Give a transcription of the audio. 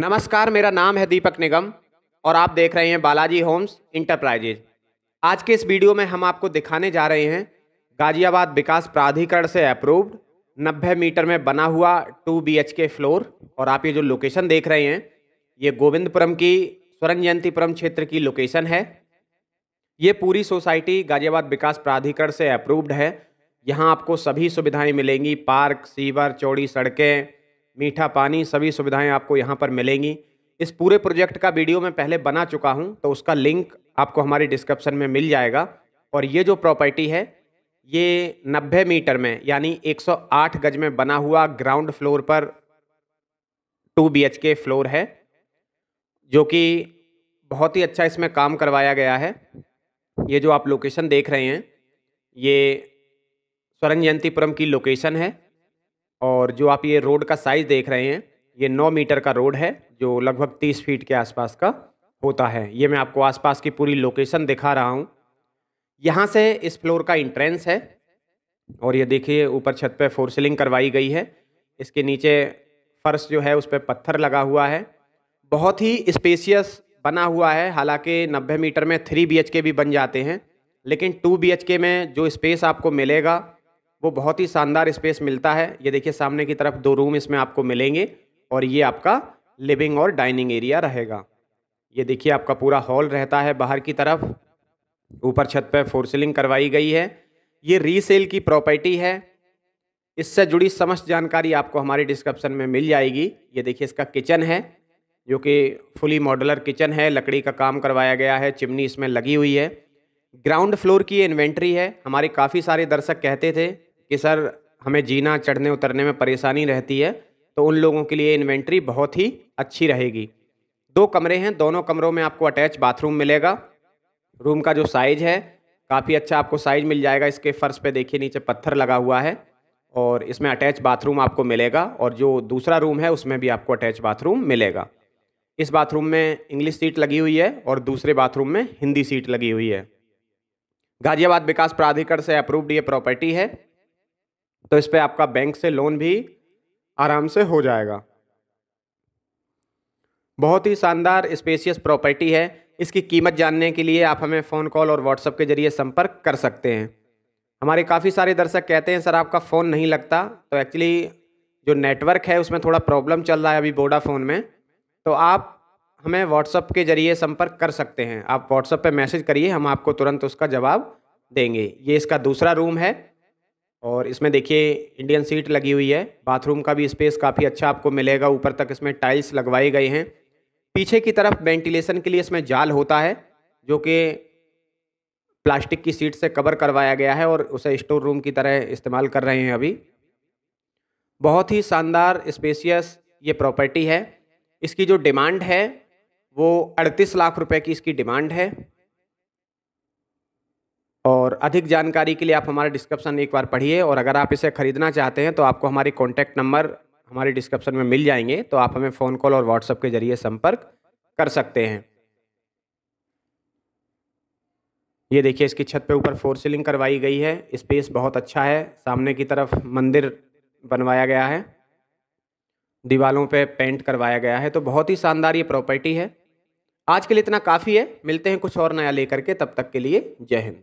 नमस्कार मेरा नाम है दीपक निगम और आप देख रहे हैं बालाजी होम्स इंटरप्राइजेज आज के इस वीडियो में हम आपको दिखाने जा रहे हैं गाजियाबाद विकास प्राधिकरण से अप्रूव्ड 90 मीटर में बना हुआ टू बी के फ्लोर और आप ये जो लोकेशन देख रहे हैं ये गोविंदपुरम की स्वर्ण जयंतीपुरम क्षेत्र की लोकेशन है ये पूरी सोसाइटी गाजियाबाद विकास प्राधिकरण से अप्रूव्ड है यहाँ आपको सभी सुविधाएं मिलेंगी पार्क सीवर चौड़ी सड़कें मीठा पानी सभी सुविधाएं आपको यहाँ पर मिलेंगी इस पूरे प्रोजेक्ट का वीडियो मैं पहले बना चुका हूँ तो उसका लिंक आपको हमारे डिस्क्रिप्शन में मिल जाएगा और ये जो प्रॉपर्टी है ये 90 मीटर में यानी 108 गज में बना हुआ ग्राउंड फ्लोर पर टू बी के फ्लोर है जो कि बहुत ही अच्छा इसमें काम करवाया गया है ये जो आप लोकेशन देख रहे हैं ये जयंतीपुरम की लोकेशन है और जो आप ये रोड का साइज़ देख रहे हैं ये 9 मीटर का रोड है जो लगभग 30 फीट के आसपास का होता है ये मैं आपको आसपास की पूरी लोकेशन दिखा रहा हूँ यहाँ से इस फ्लोर का इंट्रेंस है और ये देखिए ऊपर छत पे फोर सीलिंग करवाई गई है इसके नीचे फर्श जो है उस पर पत्थर लगा हुआ है बहुत ही स्पेसियस बना हुआ है हालांकि 90 मीटर में थ्री बी भी बन जाते हैं लेकिन टू बी में जो स्पेस आपको मिलेगा वो बहुत ही शानदार स्पेस मिलता है ये देखिए सामने की तरफ दो रूम इसमें आपको मिलेंगे और ये आपका लिविंग और डाइनिंग एरिया रहेगा ये देखिए आपका पूरा हॉल रहता है बाहर की तरफ ऊपर छत पर फोर सीलिंग करवाई गई है ये रीसेल की प्रॉपर्टी है इससे जुड़ी समस्त जानकारी आपको हमारी डिस्क्रिप्शन में मिल जाएगी ये देखिए इसका किचन है जो कि फुली मॉडलर किचन है लकड़ी का काम करवाया गया है चिमनी इसमें लगी हुई है ग्राउंड फ्लोर की इन्वेंट्री है हमारे काफ़ी सारे दर्शक कहते थे कि सर हमें जीना चढ़ने उतरने में परेशानी रहती है तो उन लोगों के लिए इन्वेंट्री बहुत ही अच्छी रहेगी दो कमरे हैं दोनों कमरों में आपको अटैच बाथरूम मिलेगा रूम का जो साइज़ है काफ़ी अच्छा आपको साइज़ मिल जाएगा इसके फ़र्श पे देखिए नीचे पत्थर लगा हुआ है और इसमें अटैच बाथरूम आपको मिलेगा और जो दूसरा रूम है उसमें भी आपको अटैच बाथरूम मिलेगा इस बाथरूम में इंग्लिश सीट लगी हुई है और दूसरे बाथरूम में हिंदी सीट लगी हुई है गाज़ियाबाद विकास प्राधिकरण से अप्रूव्ड ये प्रॉपर्टी है तो इस पर आपका बैंक से लोन भी आराम से हो जाएगा बहुत ही शानदार स्पेशियस प्रॉपर्टी है इसकी कीमत जानने के लिए आप हमें फ़ोन कॉल और व्हाट्सअप के जरिए संपर्क कर सकते हैं हमारे काफ़ी सारे दर्शक कहते हैं सर आपका फ़ोन नहीं लगता तो एक्चुअली जो नेटवर्क है उसमें थोड़ा प्रॉब्लम चल रहा है अभी वोडाफोन में तो आप हमें व्हाट्सअप के ज़रिए संपर्क कर सकते हैं आप व्हाट्सअप पर मैसेज करिए हम आपको तुरंत उसका जवाब देंगे ये इसका दूसरा रूम है और इसमें देखिए इंडियन सीट लगी हुई है बाथरूम का भी स्पेस काफ़ी अच्छा आपको मिलेगा ऊपर तक इसमें टाइल्स लगवाए गए हैं पीछे की तरफ वेंटिलेशन के लिए इसमें जाल होता है जो कि प्लास्टिक की सीट से कवर करवाया गया है और उसे स्टोर रूम की तरह इस्तेमाल कर रहे हैं अभी बहुत ही शानदार स्पेसियस ये प्रॉपर्टी है इसकी जो डिमांड है वो अड़तीस लाख रुपए की इसकी डिमांड है और अधिक जानकारी के लिए आप हमारे डिस्क्रिप्शन एक बार पढ़िए और अगर आप इसे ख़रीदना चाहते हैं तो आपको हमारी कॉन्टैक्ट नंबर हमारे डिस्क्रिप्शन में मिल जाएंगे तो आप हमें फ़ोन कॉल और व्हाट्सएप के ज़रिए संपर्क कर सकते हैं ये देखिए इसकी छत पे ऊपर फोर सीलिंग करवाई गई है स्पेस बहुत अच्छा है सामने की तरफ मंदिर बनवाया गया है दीवालों पे पेंट करवाया गया है तो बहुत ही शानदार ये प्रॉपर्टी है आज के लिए इतना काफ़ी है मिलते हैं कुछ और नया लेकर के तब तक के लिए जय हिंद